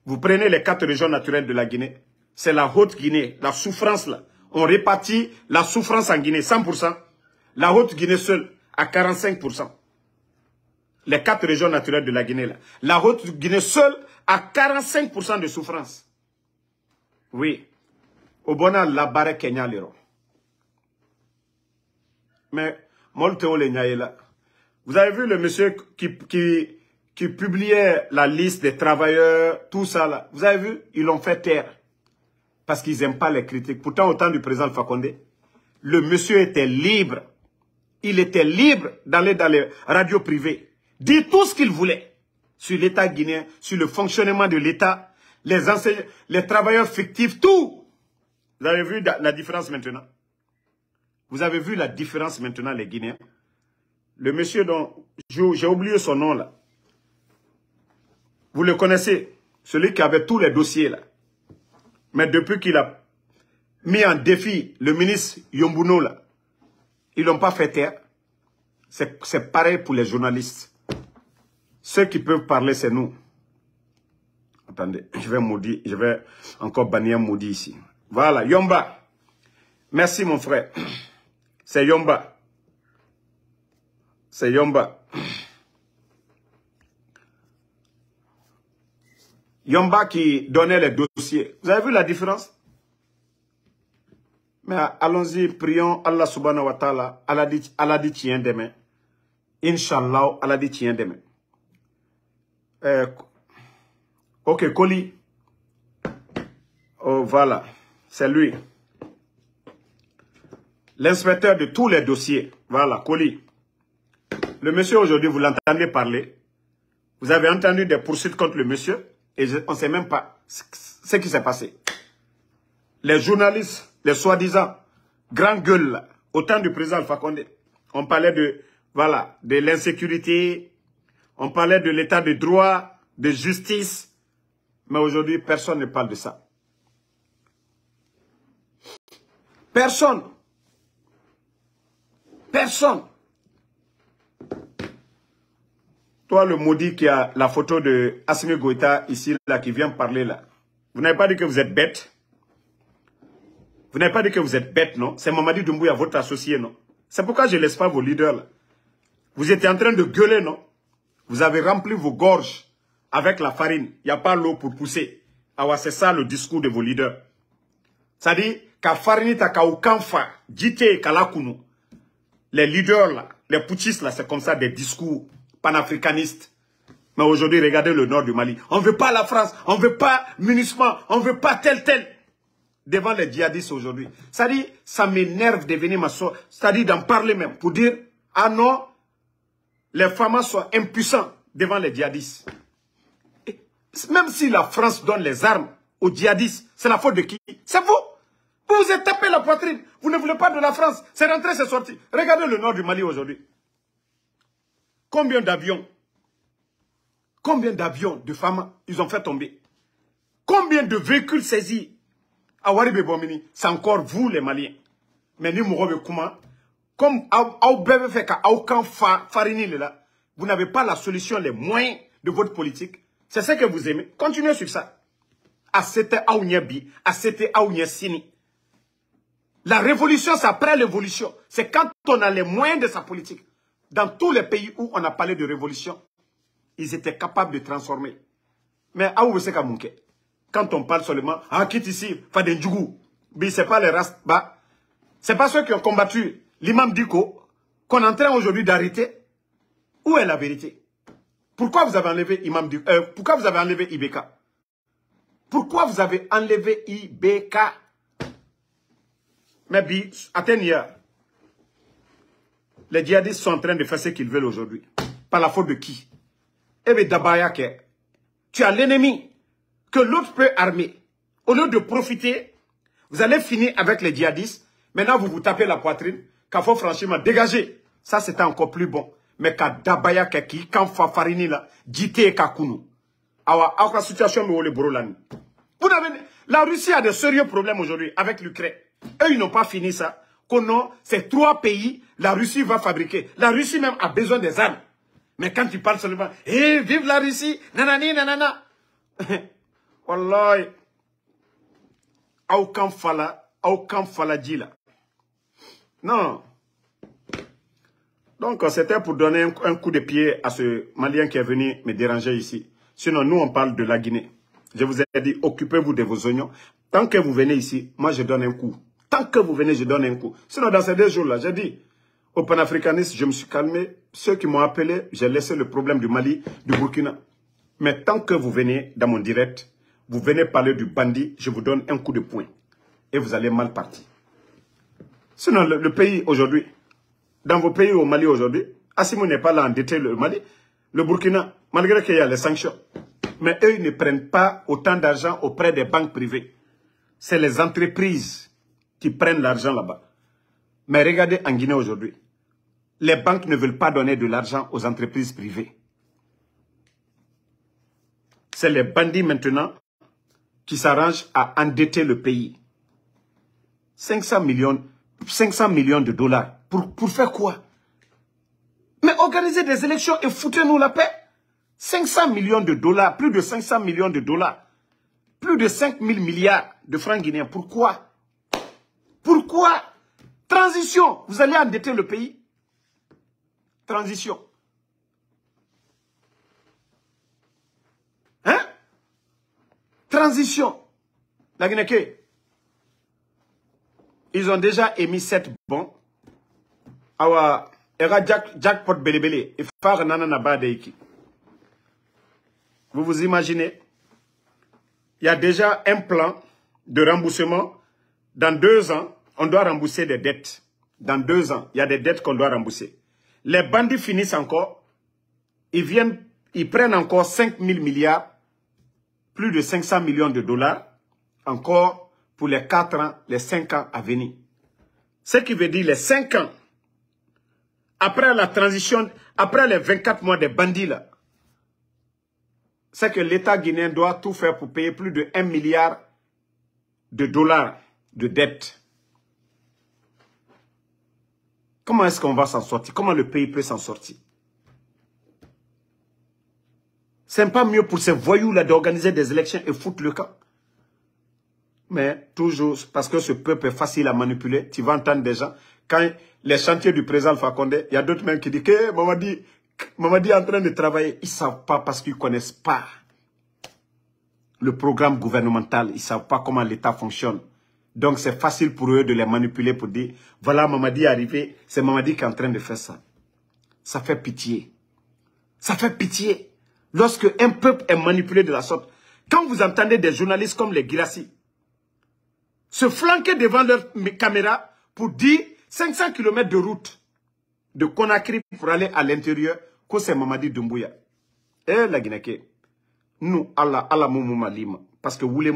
Vous prenez les quatre régions naturelles de la Guinée. C'est la haute Guinée, la souffrance là. On répartit la souffrance en Guinée, 100%. La haute Guinée seule, à 45%. Les quatre régions naturelles de la Guinée là. La haute Guinée seule, à 45% de souffrance. Oui au bonheur la mais vous avez vu le monsieur qui qui qui publiait la liste des travailleurs tout ça là vous avez vu ils l'ont fait taire parce qu'ils n'aiment pas les critiques pourtant au temps du président Fakonde le monsieur était libre il était libre d'aller dans les radios privées dire tout ce qu'il voulait sur l'État guinéen sur le fonctionnement de l'État les enseignants les travailleurs fictifs tout vous avez vu la différence maintenant Vous avez vu la différence maintenant, les Guinéens Le monsieur dont j'ai oublié son nom là. Vous le connaissez Celui qui avait tous les dossiers là. Mais depuis qu'il a mis en défi le ministre Yombuno là, ils l'ont pas fait taire. C'est pareil pour les journalistes. Ceux qui peuvent parler, c'est nous. Attendez, je vais je vais encore bannir maudit ici. Voilà, Yomba. Merci, mon frère. C'est Yomba. C'est Yomba. Yomba qui donnait les dossiers. Vous avez vu la différence Mais allons-y, prions Allah subhanahu wa ta'ala. Allah dit, Allah dit tiens demain. Inch'Allah, Allah dit tiens demain. Euh, ok, colis. Oh, voilà c'est lui. L'inspecteur de tous les dossiers. Voilà, colis. Le monsieur, aujourd'hui, vous l'entendez parler. Vous avez entendu des poursuites contre le monsieur. Et on ne sait même pas ce qui s'est passé. Les journalistes, les soi-disant, grands gueules, au temps du président Alpha on parlait de, voilà, de l'insécurité, on parlait de l'état de droit, de justice. Mais aujourd'hui, personne ne parle de ça. Personne. Personne. Toi, le maudit qui a la photo de asimé Goïta ici, là, qui vient parler là. Vous n'avez pas dit que vous êtes bête Vous n'avez pas dit que vous êtes bête, non C'est Mamadi Doumbouya, votre associé, non C'est pourquoi je ne laisse pas vos leaders là. Vous étiez en train de gueuler, non Vous avez rempli vos gorges avec la farine. Il n'y a pas l'eau pour pousser. Ah c'est ça le discours de vos leaders. Ça dit, les leaders là les putschistes là c'est comme ça des discours panafricanistes mais aujourd'hui regardez le nord du Mali on veut pas la France on veut pas MINUSMA on veut pas tel tel devant les djihadistes aujourd'hui ça dit ça m'énerve de venir m'asseoir ça dit d'en parler même pour dire ah non les femmes sont impuissants devant les djihadistes même si la France donne les armes aux djihadistes c'est la faute de qui c'est vous vous vous êtes tapé la poitrine. Vous ne voulez pas de la France. C'est rentré, c'est sorti. Regardez le nord du Mali aujourd'hui. Combien d'avions Combien d'avions de femmes ils ont fait tomber Combien de véhicules saisis à Waribebomini, C'est encore vous les Maliens. Mais nous mourons comment Comme aucun Farinile là, vous n'avez pas la solution, les moyens de votre politique. C'est ce que vous aimez. Continuez sur ça. Acete c'était Acete Sini. La révolution, c'est après l'évolution. C'est quand on a les moyens de sa politique. Dans tous les pays où on a parlé de révolution, ils étaient capables de transformer. Mais à où c'est Quand on parle seulement, ah, quitte ici, Fadendjougou, mais n'est pas les races Ce bah, C'est pas ceux qui ont combattu l'imam Diko qu'on est en train aujourd'hui d'arrêter. Où est la vérité Pourquoi vous avez enlevé imam euh, Pourquoi vous avez enlevé Ibeka Pourquoi vous avez enlevé Ibeka mais les djihadistes sont en train de faire ce qu'ils veulent aujourd'hui. Par la faute de qui Eh bien, tu as l'ennemi que l'autre peut armer. Au lieu de profiter, vous allez finir avec les djihadistes. Maintenant, vous vous tapez la poitrine. faut franchement, dégager. Ça, c'est encore plus bon. Mais qui, Keki, Fafarini là, et Kakunu. Alors, la situation, où les La Russie a de sérieux problèmes aujourd'hui avec l'Ukraine. Eux, ils n'ont pas fini ça. ces trois pays, la Russie va fabriquer. La Russie même a besoin des armes. Mais quand tu parles seulement, hé, eh, vive la Russie, nanani, nanana. Wallahi. Aucun fala, aucun fala dit là. Non. Donc, c'était pour donner un, un, coup de pied à ce Malien qui est venu me déranger ici. Sinon, nous, on parle de la Guinée. Je vous ai dit, occupez-vous de vos oignons. Tant que vous venez ici, moi, je donne un coup. Tant que vous venez, je donne un coup. Sinon, dans ces deux jours-là, j'ai dit aux panafricanistes, je me suis calmé. Ceux qui m'ont appelé, j'ai laissé le problème du Mali, du Burkina. Mais tant que vous venez dans mon direct, vous venez parler du bandit, je vous donne un coup de poing. Et vous allez mal partir. Sinon, le, pays aujourd'hui, dans vos pays au Mali aujourd'hui, Assimou n'est pas là en détail le Mali, le Burkina, malgré qu'il y a les sanctions. Mais eux, ils ne prennent pas autant d'argent auprès des banques privées. C'est les entreprises qui prennent l'argent là-bas. Mais regardez en Guinée aujourd'hui, les banques ne veulent pas donner de l'argent aux entreprises privées. C'est les bandits maintenant qui s'arrangent à endetter le pays. 500 millions, 500 millions de dollars. Pour, pour faire quoi Mais organiser des élections et foutez-nous la paix 500 millions de dollars, plus de 500 millions de dollars, plus de 5 000 milliards de francs guinéens. Pourquoi pourquoi Transition, vous allez endetter le pays. Transition. Hein Transition. La Guinée, ils ont déjà émis sept bons. Awa, era jackpot et Vous vous imaginez Il y a déjà un plan de remboursement dans deux ans on doit rembourser des dettes. Dans deux ans, il y a des dettes qu'on doit rembourser. Les bandits finissent encore, ils viennent, ils prennent encore 5 000 milliards, plus de 500 millions de dollars, encore pour les 4 ans, les 5 ans à venir. Ce qui veut dire les 5 ans, après la transition, après les 24 mois des bandits c'est que l'État guinéen doit tout faire pour payer plus de 1 milliard de dollars de dettes. Comment est-ce qu'on va s'en sortir Comment le pays peut s'en sortir C'est pas mieux pour ces voyous-là d'organiser des élections et foutre le camp mais toujours, parce que ce peuple est facile à manipuler, tu vas entendre des gens. Quand les chantiers du président Fakonde, il y a d'autres même qui disent que eh, Mamadi est en train de travailler. Ils ne savent pas parce qu'ils ne connaissent pas le programme gouvernemental. Ils ne savent pas comment l'État fonctionne. Donc c'est facile pour eux de les manipuler pour dire, voilà Mamadi est arrivé, c'est Mamadi qui est en train de faire ça. Ça fait pitié. Ça fait pitié. Lorsque un peuple est manipulé de la sorte, quand vous entendez des journalistes comme les Girassi se flanquer devant leur caméra pour dire 500 km de route de Conakry pour aller à l'intérieur, que c'est Mamadi Doumbouya. Eh la Guinée, nous, Allah, Allah Moumouma Lima, parce que vous les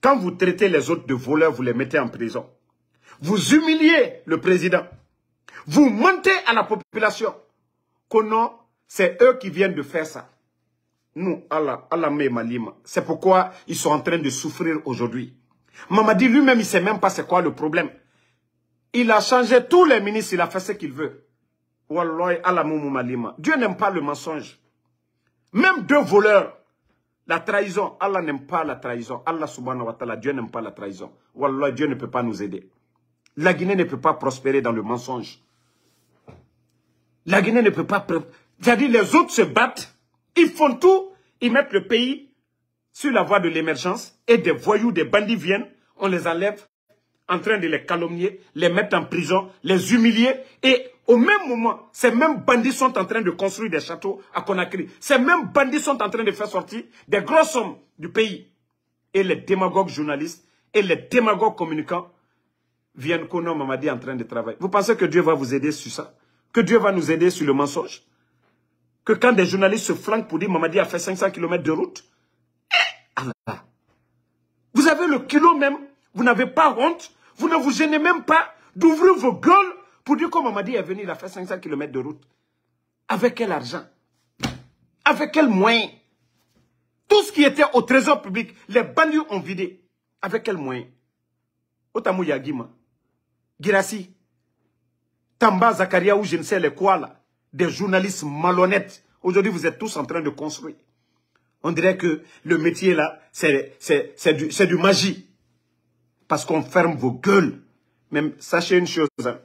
quand vous traitez les autres de voleurs, vous les mettez en prison. Vous humiliez le président. Vous mentez à la population. Que non, c'est eux qui viennent de faire ça. Nous, Allah, Allah Malima. C'est pourquoi ils sont en train de souffrir aujourd'hui. Mamadi lui-même, il ne sait même pas c'est quoi le problème. Il a changé tous les ministres, il a fait ce qu'il veut. Wallahi, Allah Malima. Dieu n'aime pas le mensonge. Même deux voleurs la trahison, Allah n'aime pas la trahison. Allah subhanahu wa ta'ala, Dieu n'aime pas la trahison. Wallah, Dieu ne peut pas nous aider. La Guinée ne peut pas prospérer dans le mensonge. La Guinée ne peut pas... C'est-à-dire les autres se battent, ils font tout, ils mettent le pays sur la voie de l'émergence et des voyous, des bandits viennent, on les enlève en train de les calomnier, les mettre en prison, les humilier et au même moment, ces mêmes bandits sont en train de construire des châteaux à Conakry. Ces mêmes bandits sont en train de faire sortir des grosses sommes du pays. Et les démagogues journalistes et les démagogues communicants viennent qu'on Mamadi en train de travailler. Vous pensez que Dieu va vous aider sur ça Que Dieu va nous aider sur le mensonge Que quand des journalistes se flanquent pour dire Mamadi a fait 500 km de route ah Vous avez le kilo même, vous n'avez pas honte, vous ne vous gênez même pas d'ouvrir vos gueules pour dire comment Mamadi est venu, il a fait 500 km de route. Avec quel argent Avec quel moyen Tout ce qui était au trésor public, les bandits ont vidé. Avec quel moyen Otamou Yagima, Girassi, Tamba Zakaria ou je ne sais les quoi là, des journalistes malhonnêtes. Aujourd'hui, vous êtes tous en train de construire. On dirait que le métier là, c'est du, du magie. Parce qu'on ferme vos gueules. Même, sachez une chose, hein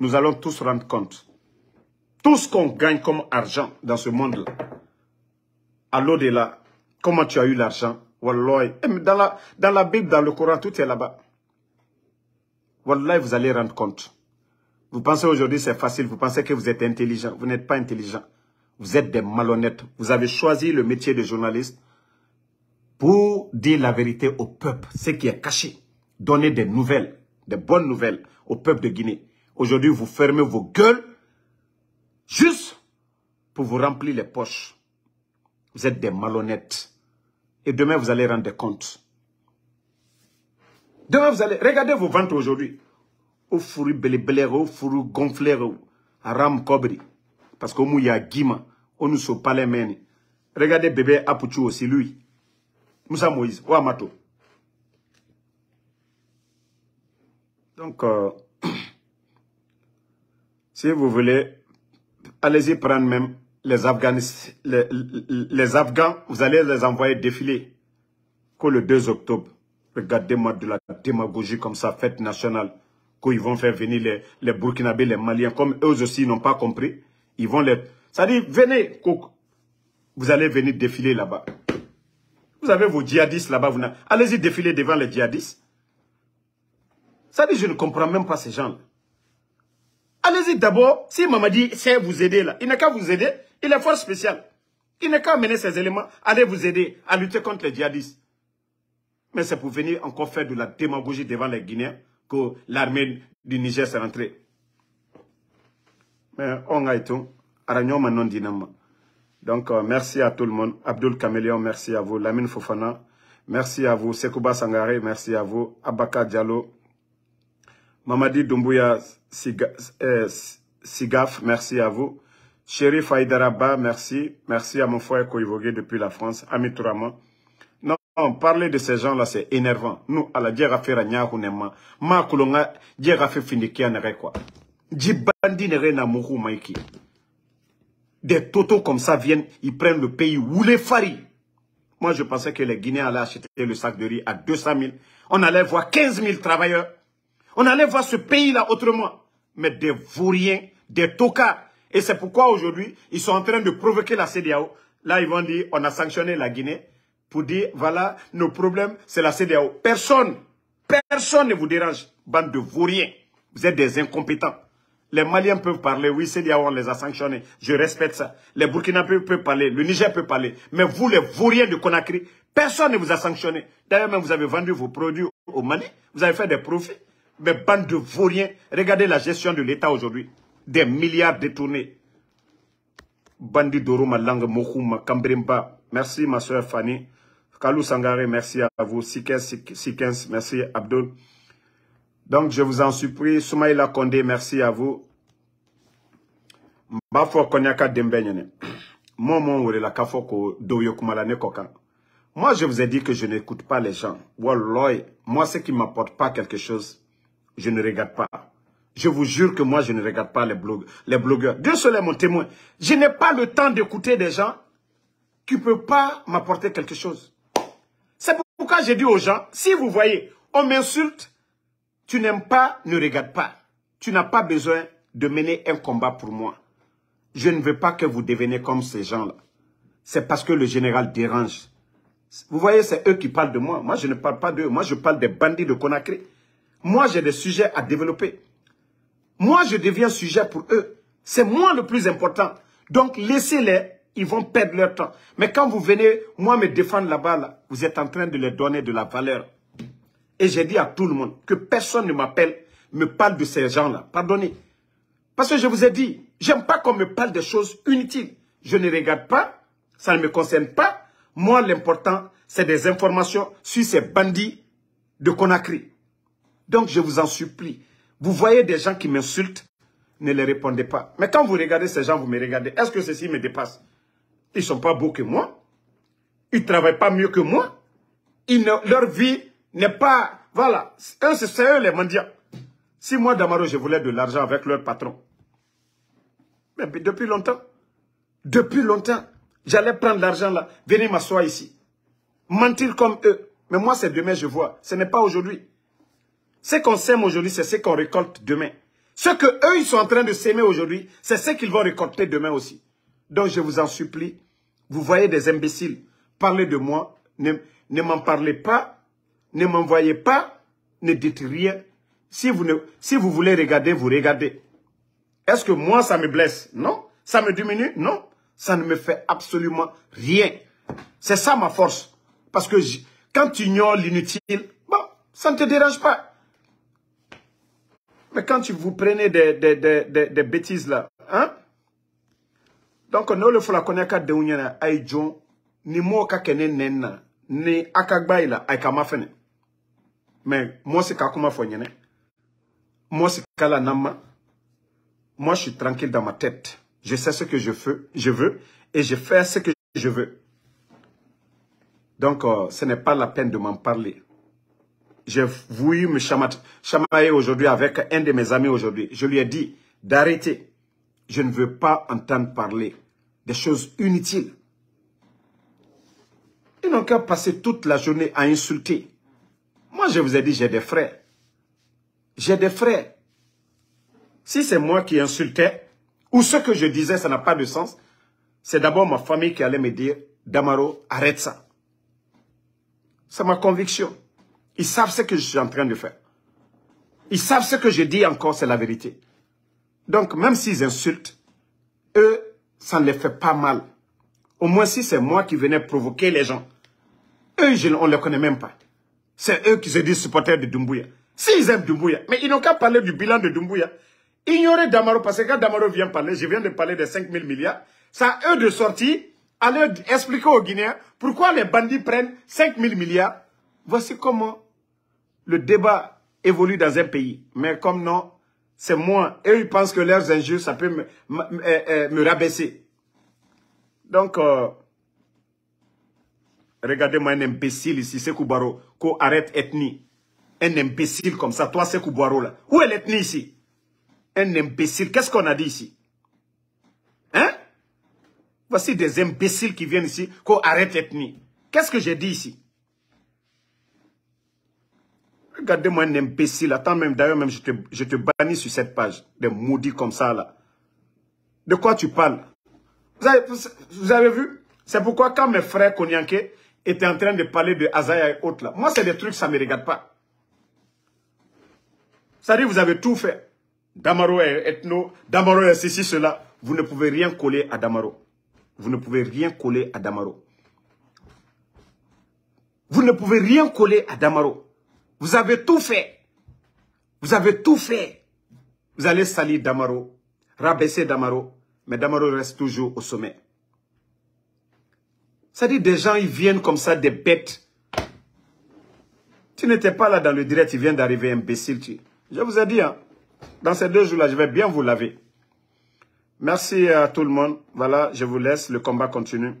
nous allons tous rendre compte. Tout ce qu'on gagne comme argent dans ce monde-là, à l'au-delà, comment tu as eu l'argent Wallahi. Eh, dans la, Bible, dans le Coran, tout est là-bas. Wallahi, vous allez rendre compte. Vous pensez aujourd'hui c'est facile, vous pensez que vous êtes intelligent. Vous n'êtes pas intelligent. Vous êtes des malhonnêtes. Vous avez choisi le métier de journaliste pour dire la vérité au peuple, ce qui est caché. Donner des nouvelles, des bonnes nouvelles au peuple de Guinée. Aujourd'hui, vous fermez vos gueules juste pour vous remplir les poches. Vous êtes des malhonnêtes. Et demain, vous allez rendre compte. Demain, vous allez... Regardez vos ventes aujourd'hui. Au fourri belébelère, au fourri gonfler, au ram cobri. Parce qu'au mou, il y a Guima. On nous pas palais Regardez bébé Apuchu aussi, lui. Moussa Moïse, ou Amato. Donc... Euh, si vous voulez, allez-y prendre même les, les, Afghans, vous allez les envoyer défiler que le 2 octobre. Regardez-moi de la démagogie comme ça, fête nationale, qu'ils vont faire venir les, les Burkinabés, les Maliens, comme eux aussi n'ont pas compris. Ils vont les... Ça dit, venez, vous allez venir défiler là-bas. Vous avez vos djihadistes là-bas, allez-y défiler devant les djihadistes. Ça dit, je ne comprends même pas ces gens-là. Allez-y d'abord, si Mamadi sait vous aider là, il n'a qu'à vous aider, il est force spéciale. Il n'a qu'à mener ses éléments, allez vous aider à lutter contre les djihadistes. Mais c'est pour venir encore faire de la démagogie devant les Guinéens que l'armée du Niger s'est rentrée. Mais on a été, donc, euh, merci à tout le monde. Abdul Caméléon, merci à vous. Lamine Fofana, merci à vous. Sekouba Sangare, merci à vous. Abaka Diallo, Mamadi Doumbouya eh, Sigaf, merci à vous. Chéri Aïdaraba, merci. Merci à mon frère Koivogué depuis la France, Amitourama. Non, parler de ces gens-là, c'est énervant. Nous, à la guerre faire ma Makulonga, guerre à on est quoi. Djibandi Nere Maiki. Des totos comme ça viennent, ils prennent le pays où les faris. Moi, je pensais que les Guinéens allaient acheter le sac de riz à 200 000. On allait voir 15 000 travailleurs on allait voir ce pays-là autrement. Mais des vauriens, des tocards. Et c'est pourquoi aujourd'hui, ils sont en train de provoquer la CDAO. Là, ils vont dire, on a sanctionné la Guinée pour dire, voilà, nos problèmes, c'est la CDAO. Personne, personne ne vous dérange, bande de vauriens. Vous êtes des incompétents. Les Maliens peuvent parler, oui, CDAO, on les a sanctionnés. Je respecte ça. Les Burkinabés peuvent parler, le Niger peut parler. Mais vous, les vauriens de Conakry, personne ne vous a sanctionné. D'ailleurs, même vous avez vendu vos produits au Mali, vous avez fait des profits. Mais bande de vauriens, regardez la gestion de l'État aujourd'hui. Des milliards détournés. Bandi ma langue, ma cambrimba. Merci ma soeur Fanny. Kalou Sangare, merci à vous. Sikens, Sikens, merci Abdul. Donc je vous en supplie. Soumaïla Kondé, merci à vous. Mbafo Konyaka Kafoko Moi, je vous ai dit que je n'écoute pas les gens. Walloy, moi, ce qui ne m'apporte pas quelque chose, je ne regarde pas. Je vous jure que moi, je ne regarde pas les, blogueurs. les blogueurs. Dieu seul mon témoin. Je n'ai pas le temps d'écouter des gens qui ne peuvent pas m'apporter quelque chose. C'est pourquoi j'ai dit aux gens, si vous voyez, on m'insulte, tu n'aimes pas, ne regarde pas. Tu n'as pas besoin de mener un combat pour moi. Je ne veux pas que vous deveniez comme ces gens-là. C'est parce que le général dérange. Vous voyez, c'est eux qui parlent de moi. Moi, je ne parle pas d'eux. Moi, je parle des bandits de Conakry. Moi, j'ai des sujets à développer. Moi, je deviens sujet pour eux. C'est moi le plus important. Donc, laissez-les, ils vont perdre leur temps. Mais quand vous venez, moi, me défendre là-bas, vous êtes en train de leur donner de la valeur. Et j'ai dit à tout le monde que personne ne m'appelle, me parle de ces gens-là. Pardonnez. Parce que je vous ai dit, j'aime pas qu'on me parle de choses inutiles. Je ne regarde pas, ça ne me concerne pas. Moi, l'important, c'est des informations sur ces bandits de Conakry. Donc je vous en supplie, vous voyez des gens qui m'insultent, ne les répondez pas. Mais quand vous regardez ces gens, vous me regardez. Est-ce que ceci me dépasse Ils ne sont pas beaux que moi. Ils ne travaillent pas mieux que moi. leur vie n'est pas... Voilà, c'est eux les mendiants. Si moi, Damaro, je voulais de l'argent avec leur patron, mais depuis longtemps, depuis longtemps, j'allais prendre l'argent là, venir m'asseoir ici, mentir comme eux. Mais moi, c'est demain, je vois. Ce n'est pas aujourd'hui. Ce qu'on sème aujourd'hui, c'est ce qu'on récolte demain. Ce que eux, ils sont en train de s'aimer aujourd'hui, c'est ce qu'ils vont récolter demain aussi. Donc je vous en supplie, vous voyez des imbéciles, parlez de moi, ne, m'en parlez pas, ne m'envoyez pas, ne dites rien. Si vous, ne, si vous voulez regarder, vous regardez. Est-ce que moi, ça me blesse Non. Ça me diminue Non. Ça ne me fait absolument rien. C'est ça ma force. Parce que quand tu ignores l'inutile, bon, ça ne te dérange pas. Mais quand vous prenez des, des, des, des, bêtises là, hein? Donc, nous le la connaître qu'à deunyen aïe ni moi, ka kene nena, ni akagbaï la, kama fene. Mais moi, c'est kakuma fonyene. Moi, c'est kala nama. Moi, je suis tranquille dans ma tête. Je sais ce que je veux, je veux et je fais ce que je veux. Donc, euh, ce n'est pas la peine de m'en parler j'ai voulu me chamailler aujourd'hui avec un de mes amis aujourd'hui. Je lui ai dit d'arrêter. Je ne veux pas entendre parler des choses inutiles. Ils n'ont qu'à passer toute la journée à insulter. Moi, je vous ai dit, j'ai des frères. J'ai des frères. Si c'est moi qui insultais, ou ce que je disais, ça n'a pas de sens, c'est d'abord ma famille qui allait me dire, Damaro, arrête ça. C'est ma conviction. Ils savent ce que je suis en train de faire. Ils savent ce que je dis encore, c'est la vérité. Donc, même s'ils insultent, eux, ça ne les fait pas mal. Au moins, si c'est moi qui venais provoquer les gens, eux, je, on ne les connaît même pas. C'est eux qui se disent supporters de Doumbouya. S'ils aiment Dumbuya, mais ils n'ont qu'à parler du bilan de Doumbouya. Ignorer Damaro, parce que quand Damaro vient parler, je viens de parler des 5 000 milliards, c'est à eux de sortir, aller expliquer aux Guinéens pourquoi les bandits prennent 5 000 milliards. Voici comment le débat évolue dans un pays. Mais comme non, c'est moi. Et ils pensent que leurs injures, ça peut me, euh, euh, rabaisser. Donc, euh, regardez-moi un imbécile ici, c'est Koubaro, qu'on arrête ethnie. Un imbécile comme ça, toi c'est Koubaro là. Où est l'ethnie ici Un imbécile, qu'est-ce qu'on a dit ici Hein Voici des imbéciles qui viennent ici, qu'on arrête l'ethnie. Qu'est-ce que j'ai dit ici Regardez-moi un imbécile. Attends même, d'ailleurs, même je te, bannis sur cette page. Des maudits comme ça, là. De quoi tu parles vous avez, vu C'est pourquoi quand mes frères Konyanke étaient en train de parler de Azaya et autres, là, moi, c'est des trucs, ça ne me regarde pas. Ça dit vous avez tout fait. Damaro est ethno, Damaro est ceci, cela. Vous ne pouvez rien coller à Damaro. Vous ne pouvez rien coller à Damaro. Vous ne pouvez rien coller à Damaro. Vous avez tout fait. Vous avez tout fait. Vous allez salir Damaro, rabaisser Damaro, mais Damaro reste toujours au sommet. Ça dit des gens, ils viennent comme ça, des bêtes. Tu n'étais pas là dans le direct, tu viens d'arriver imbécile. Tu... Je vous ai dit, hein, dans ces deux jours-là, je vais bien vous laver. Merci à tout le monde. Voilà, je vous laisse. Le combat continue.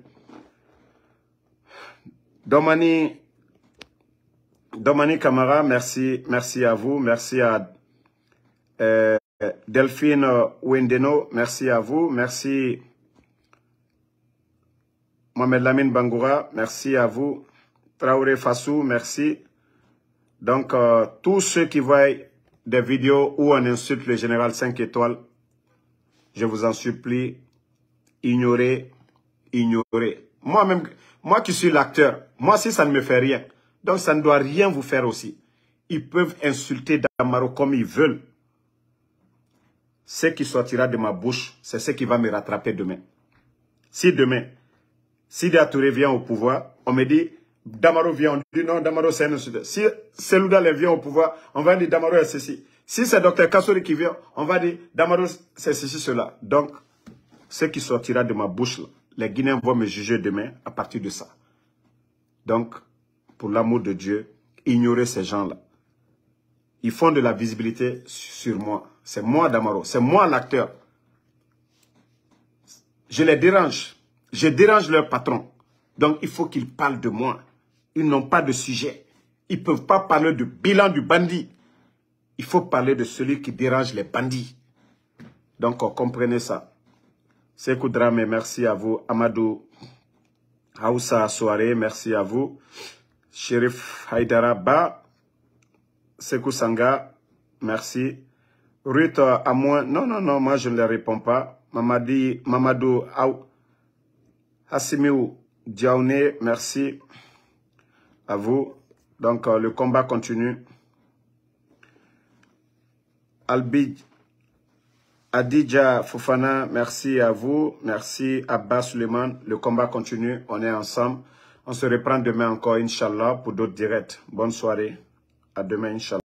Domani Domani Camara, merci, merci à vous. Merci à euh, Delphine Wendeno, merci à vous. Merci Mohamed Lamine Bangoura, merci à vous. Traoré Fassou, merci. Donc, euh, tous ceux qui voient des vidéos où on insulte le général 5 étoiles, je vous en supplie, ignorez, ignorez. Moi-même, moi qui suis l'acteur, moi si ça ne me fait rien, donc ça ne doit rien vous faire aussi. Ils peuvent insulter Damaro comme ils veulent. Ce qui sortira de ma bouche, c'est ce qui va me rattraper demain. Si demain, si Touré vient au pouvoir, on me dit Damaro vient, on dit non, Damaro c'est un insulteur. Si Selouda vient au pouvoir, on va dire Damaro est ceci. Si c'est Dr Kassori qui vient, on va dire Damaro c'est ceci, cela. Donc, ce qui sortira de ma bouche, les Guinéens vont me juger demain à partir de ça. Donc, pour l'amour de Dieu, ignorez ces gens-là. Ils font de la visibilité sur moi. C'est moi, Damaro. C'est moi, l'acteur. Je les dérange. Je dérange leur patron. Donc, il faut qu'ils parlent de moi. Ils n'ont pas de sujet. Ils ne peuvent pas parler du bilan du bandit. Il faut parler de celui qui dérange les bandits. Donc, oh, comprenez ça. C'est Drame, merci à vous. Amadou Aoussa Soare, merci à vous. Shérif Ba, Sekou Sanga, merci. Ruth Amouin, euh, non, non, non, moi je ne réponds pas. Mamadi, Mamadou Hassimiou Diaoune, merci à vous. Donc euh, le combat continue. Albi Adidja Fofana, merci à vous. Merci Abba Suleiman. Le combat continue. On est ensemble. On se reprend demain encore, Inch'Allah, pour d'autres directs. Bonne soirée. À demain, Inch'Allah.